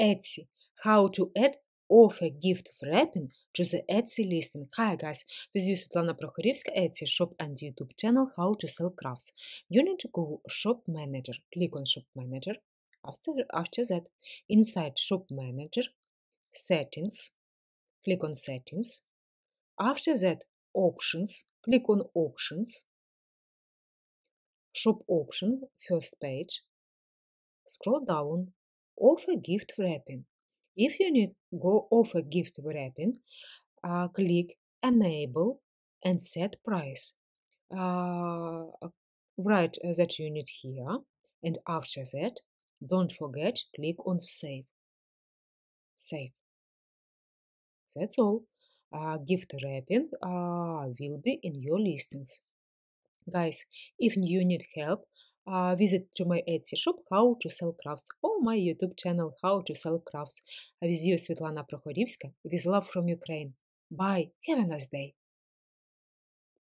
Etsy, how to add offer gift wrapping to the Etsy listing. Hi guys, with you Svetlana Prokhorivska, Etsy shop and YouTube channel How to Sell Crafts. You need to go Shop Manager, click on Shop Manager. After, after that, inside Shop Manager, Settings, click on Settings. After that, Options, click on Options. Shop Option, first page. Scroll down offer gift wrapping. If you need go offer gift wrapping, uh, click enable and set price. Uh, write uh, that you need here and after that don't forget click on save. Save. That's all. Uh, gift wrapping uh, will be in your listings. Guys, if you need help, uh, visit to my Etsy shop How to Sell Crafts or my YouTube channel How to Sell Crafts with you, Svetlana Prokhorivska, with love from Ukraine. Bye! Have a nice day!